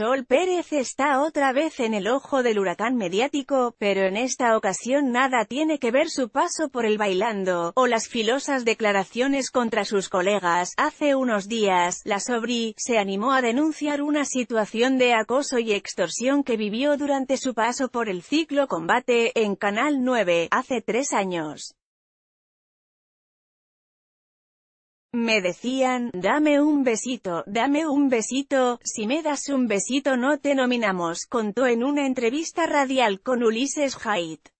Sol Pérez está otra vez en el ojo del huracán mediático, pero en esta ocasión nada tiene que ver su paso por el bailando, o las filosas declaraciones contra sus colegas. Hace unos días, la Sobri, se animó a denunciar una situación de acoso y extorsión que vivió durante su paso por el ciclo combate, en Canal 9, hace tres años. Me decían, dame un besito, dame un besito, si me das un besito no te nominamos, contó en una entrevista radial con Ulises Haidt.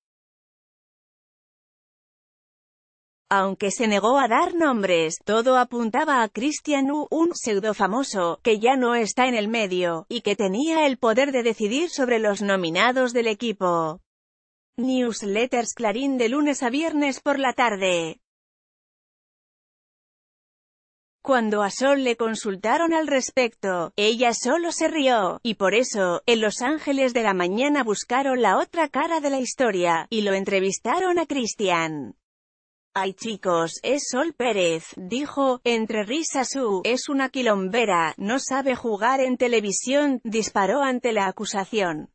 Aunque se negó a dar nombres, todo apuntaba a Christian U, un pseudofamoso, que ya no está en el medio, y que tenía el poder de decidir sobre los nominados del equipo. Newsletters Clarín de lunes a viernes por la tarde. Cuando a Sol le consultaron al respecto, ella solo se rió, y por eso, en Los Ángeles de la Mañana buscaron la otra cara de la historia, y lo entrevistaron a Cristian. Ay chicos, es Sol Pérez, dijo, entre risas su, es una quilombera, no sabe jugar en televisión, disparó ante la acusación.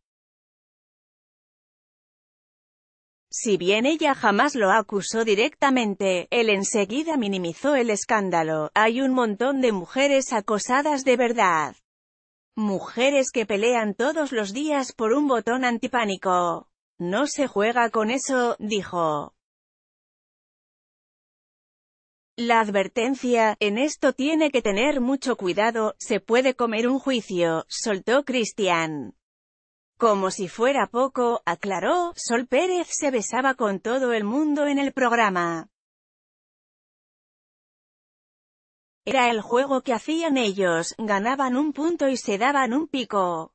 Si bien ella jamás lo acusó directamente, él enseguida minimizó el escándalo. Hay un montón de mujeres acosadas de verdad. Mujeres que pelean todos los días por un botón antipánico. No se juega con eso, dijo. La advertencia, en esto tiene que tener mucho cuidado, se puede comer un juicio, soltó Christian. Como si fuera poco, aclaró, Sol Pérez se besaba con todo el mundo en el programa. Era el juego que hacían ellos, ganaban un punto y se daban un pico.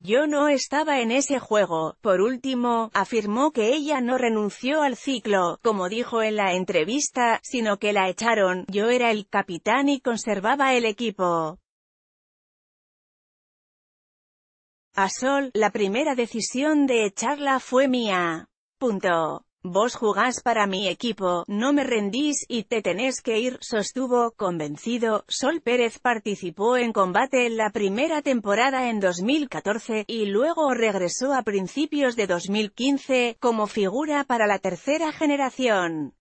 Yo no estaba en ese juego. Por último, afirmó que ella no renunció al ciclo, como dijo en la entrevista, sino que la echaron, yo era el capitán y conservaba el equipo. A Sol, la primera decisión de echarla fue mía. Punto. Vos jugás para mi equipo, no me rendís y te tenés que ir, sostuvo, convencido. Sol Pérez participó en combate en la primera temporada en 2014, y luego regresó a principios de 2015, como figura para la tercera generación.